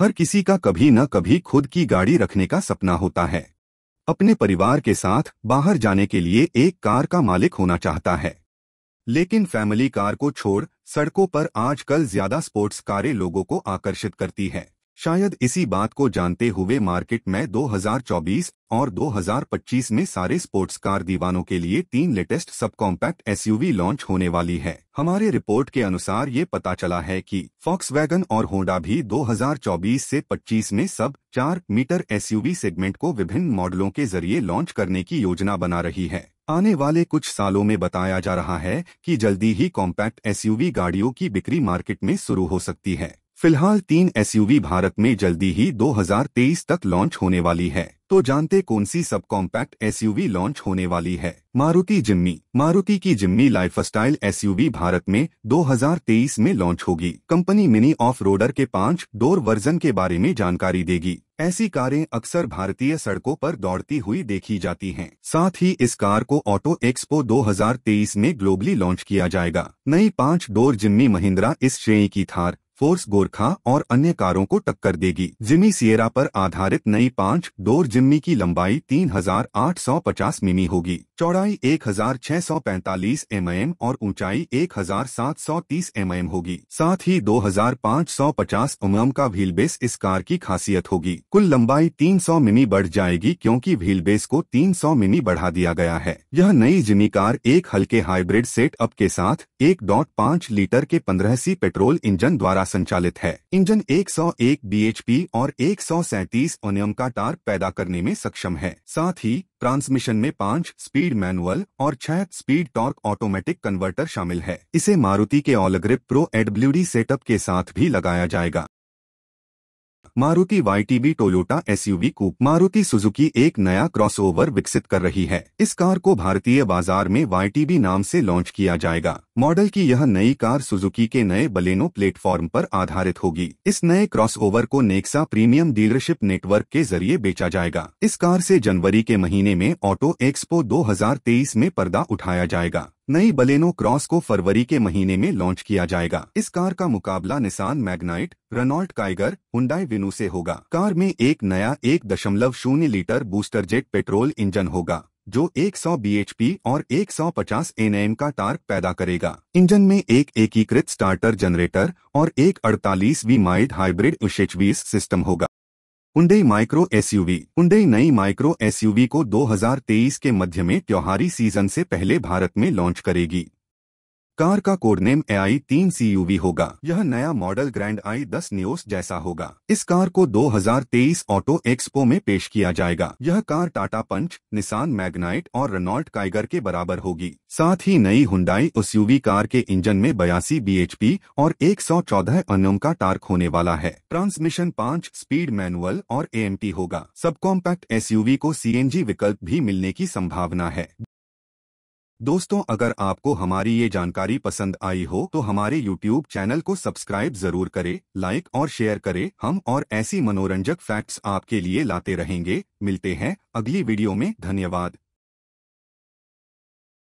हर किसी का कभी न कभी खुद की गाड़ी रखने का सपना होता है अपने परिवार के साथ बाहर जाने के लिए एक कार का मालिक होना चाहता है लेकिन फैमिली कार को छोड़ सड़कों पर आजकल ज्यादा स्पोर्ट्स कारें लोगों को आकर्षित करती है शायद इसी बात को जानते हुए मार्केट में 2024 और 2025 में सारे स्पोर्ट्स कार दीवानों के लिए तीन latest sub compact SUV launch होने वाली है हमारे रिपोर्ट के अनुसार ये पता चला है कि फॉक्स वैगन और होंडा भी 2024 से 25 में सब चार मीटर एसयूवी सेगमेंट को विभिन्न मॉडलों के जरिए लॉन्च करने की योजना बना रही है आने वाले कुछ सालों में बताया जा रहा है कि जल्दी ही कॉम्पैक्ट एसयूवी गाड़ियों की बिक्री मार्केट में शुरू हो सकती है फिलहाल तीन एसयूवी भारत में जल्दी ही 2023 तक लॉन्च होने वाली है तो जानते कौन सी सब कॉम्पैक्ट एसयूवी लॉन्च होने वाली है मारुति जिम्मी मारुति की जिम्मी लाइफस्टाइल एसयूवी भारत में 2023 में लॉन्च होगी कंपनी मिनी ऑफ रोडर के पांच डोर वर्जन के बारे में जानकारी देगी ऐसी कारें अक्सर भारतीय सड़कों पर दौड़ती हुई देखी जाती हैं। साथ ही इस कार को ऑटो एक्सपो 2023 में ग्लोबली लॉन्च किया जाएगा नई पांच डोर जिम्मी महिंद्रा इस श्रेणी की थार फोर्स गोरखा और अन्य कारों को टक्कर देगी जिमी सियरा पर आधारित नई पांच डोर जिम्मी की लंबाई 3,850 मिमी होगी चौड़ाई 1,645 mm और ऊंचाई 1,730 mm होगी साथ ही 2,550 एमएम का व्हील बेस इस कार की खासियत होगी कुल लंबाई 300 मिमी बढ़ जाएगी क्योंकि व्हील बेस को 300 मिमी बढ़ा दिया गया है यह नई जिमी कार एक हल्के हाइब्रिड अप के साथ एक लीटर के पंद्रह सी पेट्रोल इंजन द्वारा संचालित है इंजन 101 bhp और एक सौ ओनियम का टार्क पैदा करने में सक्षम है साथ ही ट्रांसमिशन में पाँच स्पीड मैनुअल और छह स्पीड टॉर्क ऑटोमेटिक कन्वर्टर शामिल है इसे मारुति के ऑलग्रिप प्रो एडब्ल्यू सेटअप के साथ भी लगाया जाएगा Maruti YTB Toyota SUV coupe Maruti Suzuki एक नया क्रॉसओवर विकसित कर रही है इस कार को भारतीय बाजार में वाईटीबी नाम से लॉन्च किया जाएगा मॉडल की यह नई कार सुजुकी के नए बलेनो प्लेटफॉर्म पर आधारित होगी इस नए क्रॉसओवर को नेक्सा प्रीमियम डीलरशिप नेटवर्क के जरिए बेचा जाएगा इस कार से जनवरी के महीने में ऑटो एक्सपो तेईस में पर्दा उठाया जाएगा नई बलेनो क्रॉस को फरवरी के महीने में लॉन्च किया जाएगा इस कार का मुकाबला Nissan Magnite Renault Kiger Hyundai Venue से होगा कार में एक नया एक दशमलव शून्य litre booster jet petrol engine होगा जो 100 सौ और 150 सौ का टार्क पैदा करेगा इंजन में एक एकीकृत स्टार्टर जनरेटर और एक अड़तालीस वी माइल्ड हाइब्रिड उशेचवीस सिस्टम होगा उंडई माइक्रो एसयूवी उंडई नई माइक्रो एसयूवी को 2023 के मध्य में त्योहारी सीजन से पहले भारत में लॉन्च करेगी कार का कोडनेम ए आई तीन सी होगा यह नया मॉडल ग्रैंड आई दस न्योस जैसा होगा इस कार को 2023 ऑटो एक्सपो में पेश किया जाएगा यह car Tata Punch Nissan Magnite और रेनॉल्ट काइगर के बराबर होगी साथ ही नई हुंडाई एसयूवी कार के इंजन में बयासी बी और 114 सौ का टार्क होने वाला है ट्रांसमिशन पाँच स्पीड मैनुअल और ए होगा सब कॉम्पैक्ट एस को सी विकल्प भी मिलने की संभावना है दोस्तों अगर आपको हमारी ये जानकारी पसंद आई हो तो हमारे YouTube चैनल को सब्सक्राइब जरूर करें, लाइक और शेयर करें। हम और ऐसी मनोरंजक फैक्ट्स आपके लिए लाते रहेंगे मिलते हैं अगली वीडियो में धन्यवाद